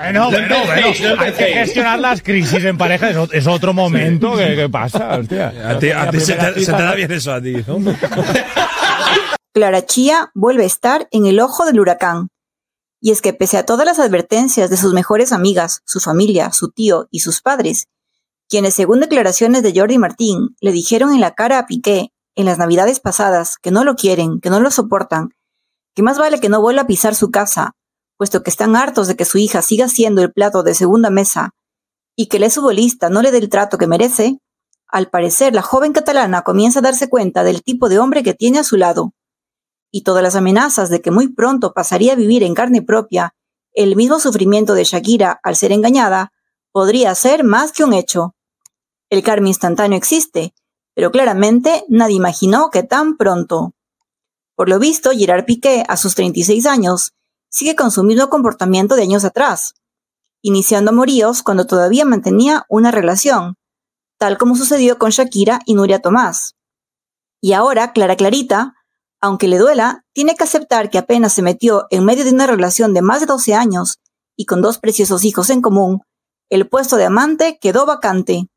Bueno, Hay gestionar las crisis en pareja. Es, otro momento que, pasa, A ti, se, te, da bien eso a ti, Clara Chía vuelve a estar en el ojo del huracán. Y es que pese a todas las advertencias de sus mejores amigas, su familia, su tío y sus padres, quienes según declaraciones de Jordi Martín le dijeron en la cara a Piqué en las navidades pasadas que no lo quieren, que no lo soportan, que más vale que no vuelva a pisar su casa, puesto que están hartos de que su hija siga siendo el plato de segunda mesa y que el futbolista no le dé el trato que merece, al parecer la joven catalana comienza a darse cuenta del tipo de hombre que tiene a su lado, y todas las amenazas de que muy pronto pasaría a vivir en carne propia el mismo sufrimiento de Shakira al ser engañada, podría ser más que un hecho. El karma instantáneo existe, pero claramente nadie imaginó que tan pronto. Por lo visto, Gerard Piqué, a sus 36 años, sigue con su mismo comportamiento de años atrás, iniciando amoríos cuando todavía mantenía una relación, tal como sucedió con Shakira y Nuria Tomás. Y ahora Clara Clarita, aunque le duela, tiene que aceptar que apenas se metió en medio de una relación de más de 12 años y con dos preciosos hijos en común, el puesto de amante quedó vacante.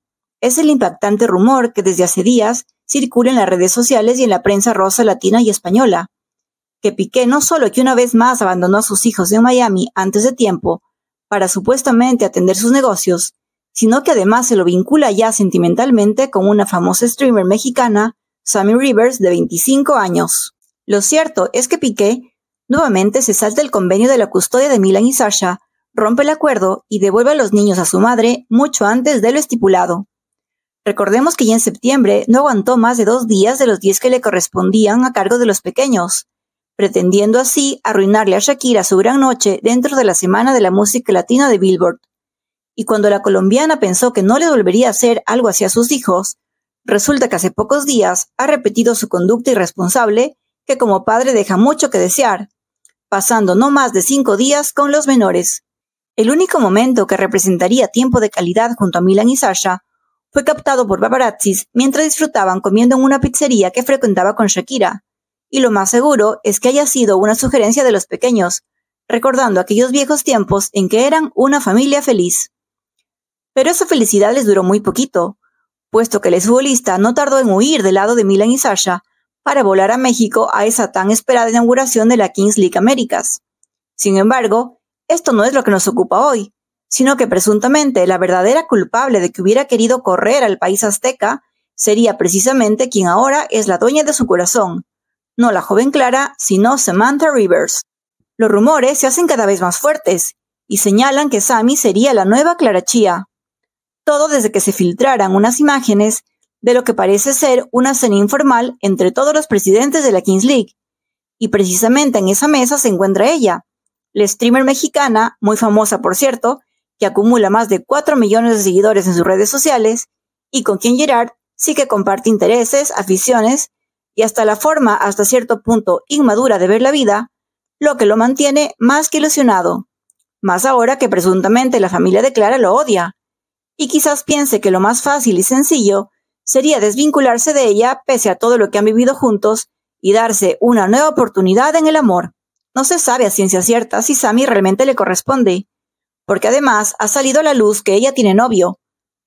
Es el impactante rumor que desde hace días circula en las redes sociales y en la prensa rosa latina y española, que Piqué no solo que una vez más abandonó a sus hijos en Miami antes de tiempo para supuestamente atender sus negocios, sino que además se lo vincula ya sentimentalmente con una famosa streamer mexicana, Sammy Rivers, de 25 años. Lo cierto es que Piqué nuevamente se salta el convenio de la custodia de Milan y Sasha, rompe el acuerdo y devuelve a los niños a su madre mucho antes de lo estipulado. Recordemos que ya en septiembre no aguantó más de dos días de los diez que le correspondían a cargo de los pequeños, pretendiendo así arruinarle a Shakira su gran noche dentro de la Semana de la Música Latina de Billboard. Y cuando la colombiana pensó que no le volvería a hacer algo hacia sus hijos, resulta que hace pocos días ha repetido su conducta irresponsable que como padre deja mucho que desear, pasando no más de cinco días con los menores. El único momento que representaría tiempo de calidad junto a Milan y Sasha fue captado por paparazzis mientras disfrutaban comiendo en una pizzería que frecuentaba con Shakira, y lo más seguro es que haya sido una sugerencia de los pequeños, recordando aquellos viejos tiempos en que eran una familia feliz. Pero esa felicidad les duró muy poquito, puesto que el futbolista no tardó en huir del lado de Milan y Sasha para volar a México a esa tan esperada inauguración de la Kings League Américas. Sin embargo, esto no es lo que nos ocupa hoy, sino que presuntamente la verdadera culpable de que hubiera querido correr al país azteca sería precisamente quien ahora es la dueña de su corazón, no la joven Clara, sino Samantha Rivers. Los rumores se hacen cada vez más fuertes y señalan que Sammy sería la nueva Clara Chía. Todo desde que se filtraran unas imágenes de lo que parece ser una cena informal entre todos los presidentes de la Kings League. Y precisamente en esa mesa se encuentra ella, la streamer mexicana, muy famosa por cierto, que acumula más de 4 millones de seguidores en sus redes sociales, y con quien Gerard sí que comparte intereses, aficiones y hasta la forma hasta cierto punto inmadura de ver la vida, lo que lo mantiene más que ilusionado, más ahora que presuntamente la familia de Clara lo odia, y quizás piense que lo más fácil y sencillo sería desvincularse de ella pese a todo lo que han vivido juntos y darse una nueva oportunidad en el amor. No se sabe a ciencia cierta si Sammy realmente le corresponde, porque además ha salido a la luz que ella tiene novio.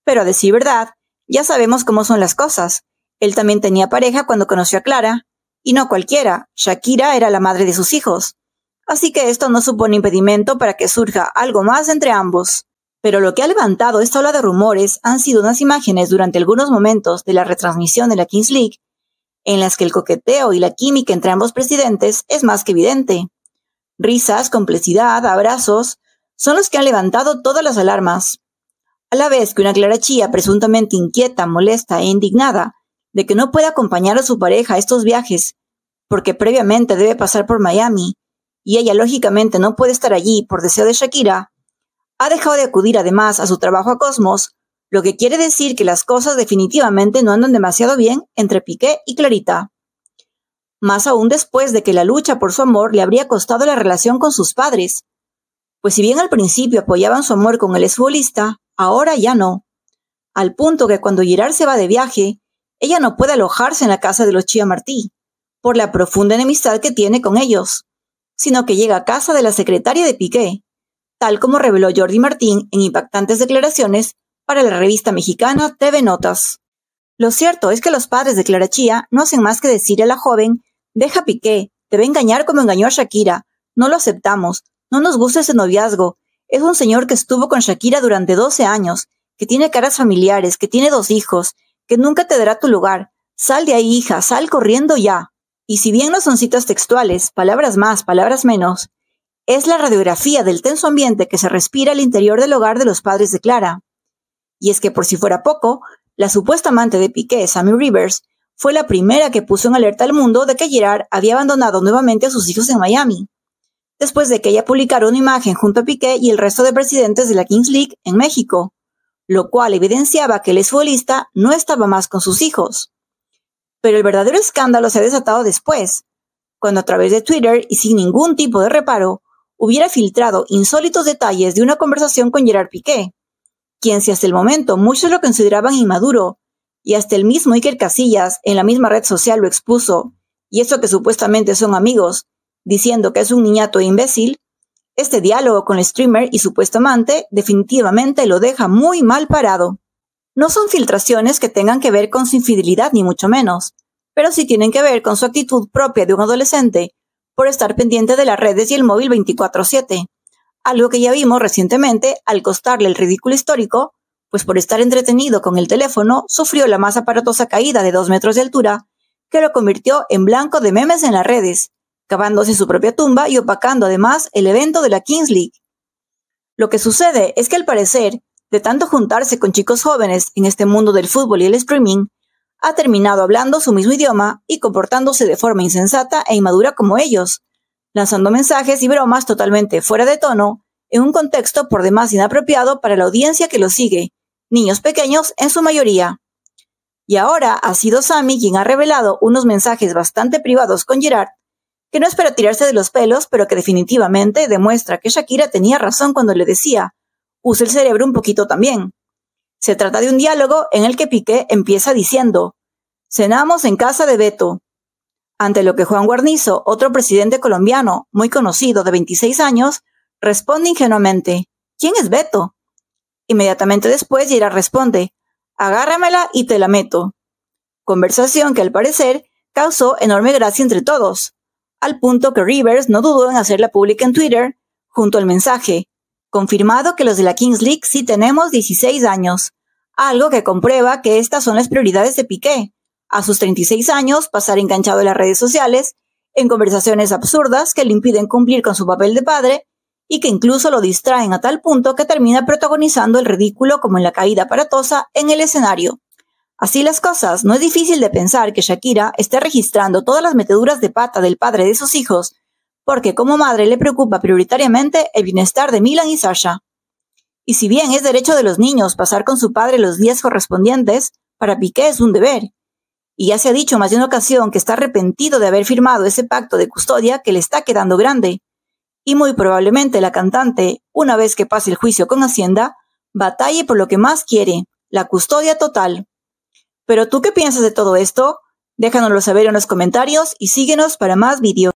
Pero a decir verdad, ya sabemos cómo son las cosas. Él también tenía pareja cuando conoció a Clara, y no cualquiera, Shakira era la madre de sus hijos. Así que esto no supone impedimento para que surja algo más entre ambos. Pero lo que ha levantado esta ola de rumores han sido unas imágenes durante algunos momentos de la retransmisión de la Kings League, en las que el coqueteo y la química entre ambos presidentes es más que evidente. Risas, complicidad, abrazos, son los que han levantado todas las alarmas. A la vez que una Clara Chía presuntamente inquieta, molesta e indignada de que no puede acompañar a su pareja a estos viajes, porque previamente debe pasar por Miami, y ella lógicamente no puede estar allí por deseo de Shakira, ha dejado de acudir además a su trabajo a Cosmos, lo que quiere decir que las cosas definitivamente no andan demasiado bien entre Piqué y Clarita. Más aún después de que la lucha por su amor le habría costado la relación con sus padres, pues si bien al principio apoyaban su amor con el exfutbolista, ahora ya no. Al punto que cuando Girar se va de viaje, ella no puede alojarse en la casa de los Martí, por la profunda enemistad que tiene con ellos, sino que llega a casa de la secretaria de Piqué, tal como reveló Jordi Martín en impactantes declaraciones para la revista mexicana TV Notas. Lo cierto es que los padres de Clara Chía no hacen más que decir a la joven, deja Piqué, te va a engañar como engañó a Shakira, no lo aceptamos, no nos gusta ese noviazgo, es un señor que estuvo con Shakira durante 12 años, que tiene caras familiares, que tiene dos hijos, que nunca te dará tu lugar. Sal de ahí, hija, sal corriendo ya. Y si bien no son citas textuales, palabras más, palabras menos, es la radiografía del tenso ambiente que se respira al interior del hogar de los padres de Clara. Y es que por si fuera poco, la supuesta amante de Piqué, Sammy Rivers, fue la primera que puso en alerta al mundo de que Gerard había abandonado nuevamente a sus hijos en Miami, después de que ella publicara una imagen junto a Piqué y el resto de presidentes de la Kings League en México, lo cual evidenciaba que el exfutbolista no estaba más con sus hijos. Pero el verdadero escándalo se ha desatado después, cuando a través de Twitter y sin ningún tipo de reparo, hubiera filtrado insólitos detalles de una conversación con Gerard Piqué, quien si hasta el momento muchos lo consideraban inmaduro, y hasta el mismo Iker Casillas en la misma red social lo expuso, y eso que supuestamente son amigos, diciendo que es un niñato imbécil, este diálogo con el streamer y supuesto amante definitivamente lo deja muy mal parado. No son filtraciones que tengan que ver con su infidelidad ni mucho menos, pero sí tienen que ver con su actitud propia de un adolescente por estar pendiente de las redes y el móvil 24/7, algo que ya vimos recientemente al costarle el ridículo histórico, pues por estar entretenido con el teléfono sufrió la más aparatosa caída de 2 metros de altura que lo convirtió en blanco de memes en las redes, cavándose su propia tumba y opacando además el evento de la Kings League. Lo que sucede es que al parecer, de tanto juntarse con chicos jóvenes en este mundo del fútbol y el streaming, ha terminado hablando su mismo idioma y comportándose de forma insensata e inmadura como ellos, lanzando mensajes y bromas totalmente fuera de tono en un contexto por demás inapropiado para la audiencia que lo sigue, niños pequeños en su mayoría. Y ahora ha sido Sammy quien ha revelado unos mensajes bastante privados con Gerard que no es para tirarse de los pelos, pero que definitivamente demuestra que Shakira tenía razón cuando le decía, «Use el cerebro un poquito también. Se trata de un diálogo en el que Piqué empieza diciendo, cenamos en casa de Beto. Ante lo que Juan Guarnizo, otro presidente colombiano muy conocido de 26 años, responde ingenuamente, ¿quién es Beto? Inmediatamente después Gerard responde, agárramela y te la meto. Conversación que al parecer causó enorme gracia entre todos, al punto que Rivers no dudó en hacerla pública en Twitter, junto al mensaje, confirmado que los de la Kings League sí tenemos 16 años, algo que comprueba que estas son las prioridades de Piqué, a sus 36 años pasar enganchado en las redes sociales, en conversaciones absurdas que le impiden cumplir con su papel de padre y que incluso lo distraen a tal punto que termina protagonizando el ridículo como en la caída paratosa en el escenario. Así las cosas, no es difícil de pensar que Shakira esté registrando todas las meteduras de pata del padre de sus hijos, porque como madre le preocupa prioritariamente el bienestar de Milan y Sasha. Y si bien es derecho de los niños pasar con su padre los días correspondientes, para Piqué es un deber. Y ya se ha dicho más de una ocasión que está arrepentido de haber firmado ese pacto de custodia que le está quedando grande. Y muy probablemente la cantante, una vez que pase el juicio con Hacienda, batalle por lo que más quiere, la custodia total. Pero tú qué piensas de todo esto? Déjanoslo saber en los comentarios y síguenos para más vídeos.